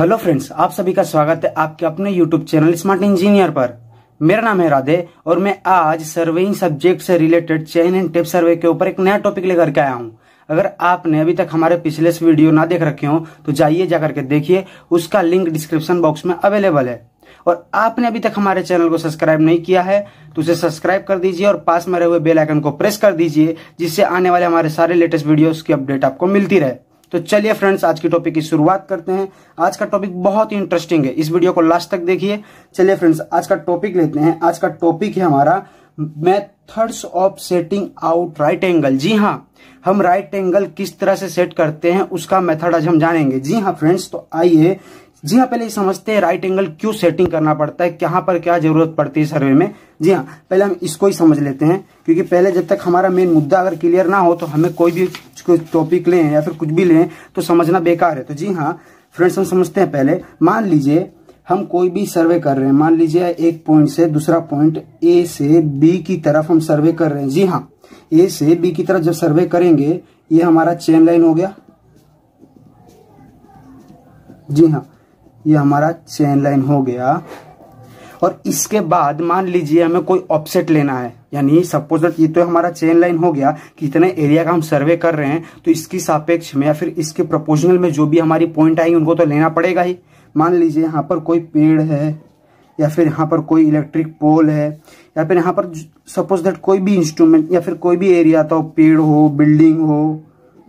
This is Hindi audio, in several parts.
हेलो फ्रेंड्स आप सभी का स्वागत है आपके अपने यूट्यूब चैनल स्मार्ट इंजीनियर पर मेरा नाम है राधे और मैं आज सर्वेइंग सब्जेक्ट से related chain and tape survey के ऊपर एक नया टॉपिक लेकर के आया हूँ अगर आपने अभी तक हमारे पिछले वीडियो ना देख रखे हो तो जाइए जाकर के देखिए उसका लिंक डिस्क्रिप्शन बॉक्स में अवेलेबल है और आपने अभी तक हमारे चैनल को सब्सक्राइब नहीं किया है तो उसे सब्सक्राइब कर दीजिए और पास में रहे हुए बेल आइकन को प्रेस कर दीजिए जिससे आने वाले हमारे सारे लेटेस्ट वीडियोस की अपडेट आपको मिलती रहे तो चलिए फ्रेंड्स आज के टॉपिक की शुरुआत करते हैं आज का टॉपिक बहुत ही इंटरेस्टिंग है इस वीडियो को लास्ट तक देखिए चलिए फ्रेंड्स आज का टॉपिक लेते हैं आज का टॉपिक है हमारा methods of setting out right angle जी हाँ हम राइट एंगल किस तरह से सेट करते हैं उसका मेथड आज हम जानेंगे जी हाँ फ्रेंड्स तो आइए जी हाँ पहले समझते हैं राइट एंगल क्यों सेटिंग करना पड़ता है कहाँ पर क्या जरूरत पड़ती है सर्वे में जी हाँ पहले हम इसको ही समझ लेते हैं क्योंकि पहले जब तक हमारा मेन मुद्दा अगर क्लियर ना हो तो हमें कोई भी कोई टॉपिक लें या फिर कुछ भी लें तो समझना बेकार है तो जी हाँ फ्रेंड्स हम समझते हैं पहले मान लीजिए हम कोई भी सर्वे कर रहे हैं मान लीजिए एक पॉइंट से दूसरा पॉइंट ए से बी की तरफ हम सर्वे कर रहे हैं जी हाँ ए से बी की तरफ जब सर्वे करेंगे ये हमारा चेन लाइन हो गया जी हाँ ये हमारा चेन लाइन हो गया और इसके बाद मान लीजिए हमें कोई ऑफसेट लेना है यानी सपोज ये तो हमारा चेन लाइन हो गया कि इतने एरिया का हम सर्वे कर रहे हैं तो इसकी सापेक्ष में या फिर इसके प्रपोजनल में जो भी हमारी पॉइंट आएंगे उनको तो लेना पड़ेगा ही मान लीजिए यहाँ पर कोई पेड़ है या फिर यहाँ पर कोई इलेक्ट्रिक पोल है या फिर यहाँ पर सपोज दैट कोई भी इंस्ट्रूमेंट या फिर कोई भी एरिया आता हो पेड़ हो बिल्डिंग हो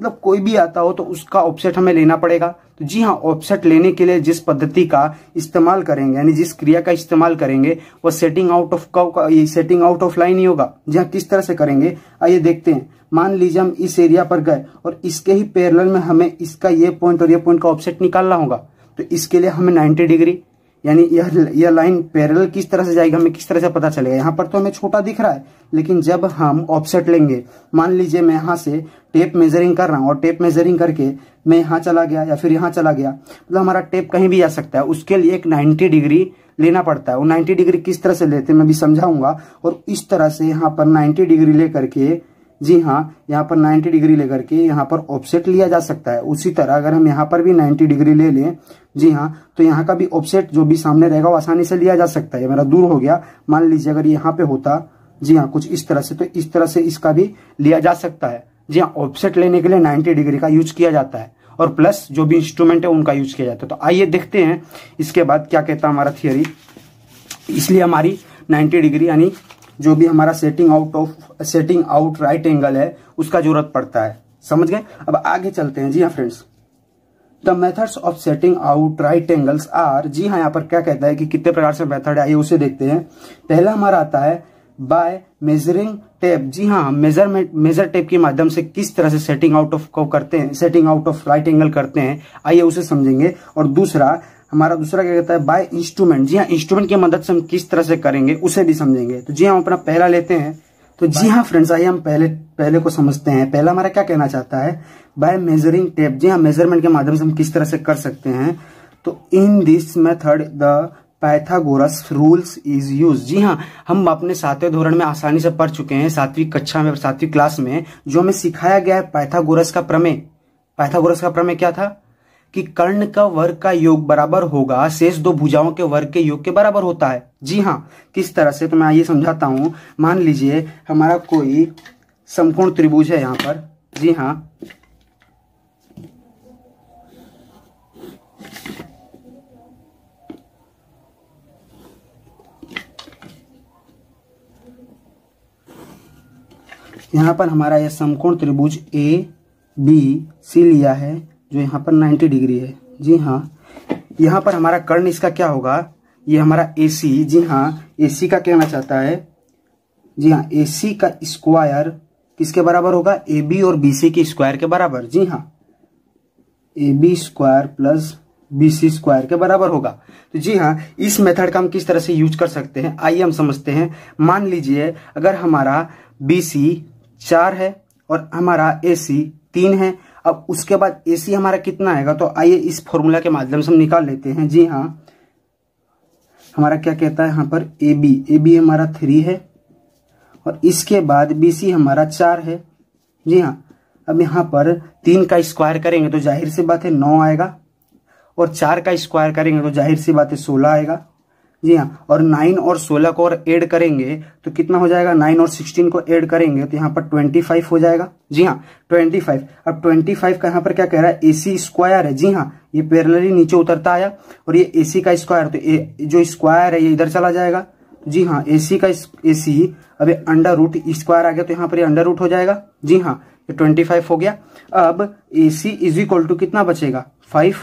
मतलब कोई भी आता हो तो उसका ऑफसेट हमें लेना पड़ेगा तो जी हाँ ऑफसेट लेने के लिए जिस पद्धति का इस्तेमाल करेंगे यानी जिस क्रिया का इस्तेमाल करेंगे वह सेटिंग आउट ऑफ का ये सेटिंग आउट ऑफ लाइन ही होगा जी हाँ किस तरह से करेंगे आइए देखते हैं मान लीजिए हम इस एरिया पर गए और इसके ही पैरल में हमें इसका ये पॉइंट और ये पॉइंट का ऑफसेट निकालना होगा तो इसके लिए हमें नाइन्टी डिग्री यानी यह यह लाइन पैरेलल किस तरह से जाएगी हमें किस तरह से पता चलेगा यहाँ पर तो हमें छोटा दिख रहा है लेकिन जब हम ऑफसेट लेंगे मान लीजिए मैं यहाँ से टेप मेजरिंग कर रहा हूँ और टेप मेजरिंग करके मैं यहाँ चला गया या फिर यहाँ चला गया मतलब तो हमारा टेप कहीं भी जा सकता है उसके लिए एक नाइन्टी डिग्री लेना पड़ता है वो नाइन्टी डिग्री किस तरह से लेते हैं मैं भी समझाऊंगा और इस तरह से यहाँ पर नाइन्टी डिग्री ले करके जी हाँ यहाँ पर 90 डिग्री लेकर के यहाँ पर ऑफसेट लिया जा सकता है उसी तरह अगर हम यहाँ पर भी 90 डिग्री ले लें जी हाँ तो यहाँ का भी ऑफसेट जो भी सामने रहेगा वो आसानी से लिया जा सकता है मेरा दूर हो गया मान लीजिए अगर यहाँ पे होता जी हाँ कुछ इस तरह से तो इस तरह से इसका भी लिया जा सकता है जी हाँ ऑफसेट लेने के लिए नाइन्टी डिग्री का यूज किया जाता है और प्लस जो भी इंस्ट्रूमेंट है उनका यूज किया जाता है तो आइए देखते हैं इसके बाद क्या कहता है हमारा थियोरी इसलिए हमारी 90 डिग्री यानी जो भी हमारा setting out of setting out right angle है उसका जरूरत पड़ता है समझ गए अब आगे चलते हैं जी हाँ friends the methods of setting out right angles are जी हाँ यहाँ पर क्या कहता है कि कितने प्रकार से मेथड आई उसे देखते हैं पहला हमारा आता है बाय मेजरिंग टेप जी हाँ मेजरमेंट मेजर टेप के माध्यम से किस तरह से सेटिंग आउट ऑफ को करते हैं setting out of right angle करते हैं आइए उसे समझेंगे और दूसरा हमारा दूसरा क्या कहता है बाय इंस्ट्रूमेंट जी हाँ इंस्ट्रूमेंट की मदद से हम किस तरह से करेंगे उसे भी समझेंगे तो जी हाँ, हम अपना पहला लेते हैं तो जी हाँ फ्रेंड्स आइए हम पहले पहले को समझते हैं पहला हमारा क्या कहना चाहता है बाय मेजरिंग टेप जी हाँ मेजरमेंट के माध्यम से हम किस तरह से कर सकते हैं तो in this method the Pythagoras rules is use जी हाँ हम अपने सातवें धोरण में आसानी से पढ़ चुके हैं सातवीं कक्षा में सातवीं क्लास में जो हमें सिखाया गया है पैथागोरस का प्रमेय पैथागोरस का प्रमेय क्या था कि कर्ण का वर्ग का योग बराबर होगा शेष दो भुजाओं के वर्ग के योग के बराबर होता है जी हाँ किस तरह से तो मैं आइए समझाता हूं मान लीजिए हमारा कोई समकोण त्रिभुज है यहां पर जी हाँ यहां पर हमारा यह समकोण त्रिभुज ए बी सी लिया है जो यहाँ पर 90 डिग्री है जी हाँ यहाँ पर हमारा कर्ण इसका क्या होगा ये हमारा ए सी जी हाँ ए सी का कहना चाहता है जी हाँ ए सी का स्क्वायर किसके बराबर होगा ए बी और बी सी के स्क्वायर के बराबर जी हाँ A B square plus B C square के बराबर होगा तो जी हाँ इस मेथड का हम किस तरह से यूज कर सकते हैं आइए हम समझते हैं मान लीजिए अगर हमारा बी सी चार है और हमारा ए सी तीन है अब उसके बाद ए हमारा कितना आएगा तो आइए इस फॉर्मूला के माध्यम से हम निकाल लेते हैं जी हाँ हमारा क्या कहता है यहाँ पर ए बी ए बी हमारा थ्री है और इसके बाद बी सी हमारा चार है जी हाँ अब यहाँ पर तीन का स्क्वायर करेंगे तो जाहिर सी बात है नौ आएगा और चार का स्क्वायर करेंगे तो जाहिर सी बात है सोलह आएगा जी हाँ और नाइन और सोलह को और एड करेंगे तो कितना हो जाएगा नाइन और सिक्सटीन को एड करेंगे तो यहाँ पर ट्वेंटी फाइव हो जाएगा जी हाँ ट्वेंटी फाइव अब ट्वेंटी फाइव का यहाँ पर क्या कह रहा है एसी स्क्वायर है जी हाँ ये पेरलरी नीचे उतरता आया और ये एसी का स्क्वायर तो ए, जो स्क्वायर है ये इधर चला जाएगा जी हाँ ए का ए अब अंडर रूट स्क्वायर आ गया तो यहाँ पर ये अंडर रूट हो जाएगा जी हाँ ये ट्वेंटी फाइव हो गया अब A C is equal to कितना बचेगा फाइव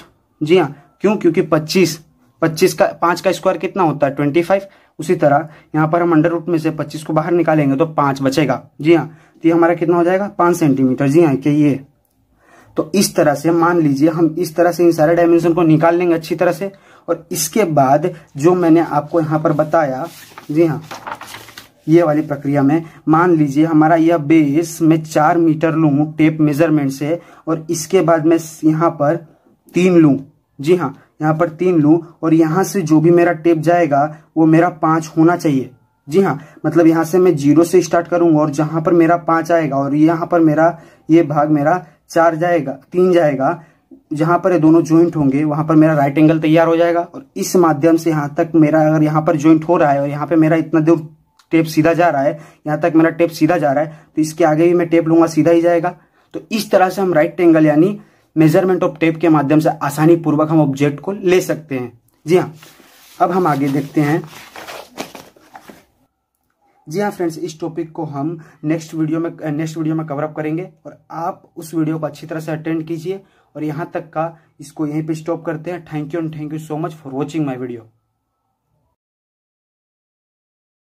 जी हाँ क्यों क्योंकि पच्चीस पच्चीस का पांच का स्क्वायर कितना होता है ट्वेंटी फाइव उसी तरह यहाँ पर हम अंडर रूट में से पच्चीस को बाहर निकालेंगे तो पांच बचेगा जी हाँ तो ये हमारा कितना हो जाएगा पांच सेंटीमीटर जी हाँ ये तो इस तरह से मान लीजिए हम इस तरह से इन सारे डायमेंशन को निकाल लेंगे अच्छी तरह से और इसके बाद जो मैंने आपको यहाँ पर बताया जी हाँ ये वाली प्रक्रिया में मान लीजिए हमारा यह बेस मैं चार मीटर लू टेप मेजरमेंट से और इसके बाद मैं यहाँ पर तीन लू जी हाँ यहाँ पर तीन लूँ और यहाँ से जो भी मेरा टेप जाएगा वो मेरा पाँच होना चाहिए जी हाँ मतलब यहाँ से मैं जीरो से स्टार्ट करूंगा और जहां पर मेरा पाँच आएगा और यहाँ पर मेरा ये भाग मेरा चार जाएगा तीन जाएगा जहां पर ये दोनों ज्वाइंट होंगे वहां पर मेरा राइट एंगल तैयार हो जाएगा और इस माध्यम से यहाँ तक मेरा अगर यहाँ पर ज्वाइंट हो रहा है और यहाँ पे मेरा इतना दूर टेप सीधा जा रहा है यहाँ तक मेरा टेप सीधा जा रहा है तो इसके आगे भी मैं टेप लूंगा सीधा ही जाएगा तो इस तरह से हम राइट एंगल यानी मेजरमेंट ऑफ टेप के माध्यम से आसानी पूर्वक हम ऑब्जेक्ट को ले सकते हैं जी हाँ अब हम आगे देखते हैं जी हाँ फ्रेंड्स इस टॉपिक को हम नेक्स्ट वीडियो में नेक्स्ट वीडियो में कवरअप करेंगे और आप उस वीडियो को अच्छी तरह से अटेंड कीजिए और यहाँ तक का इसको यहीं पे स्टॉप करते हैं thank you and thank you so much for watching my video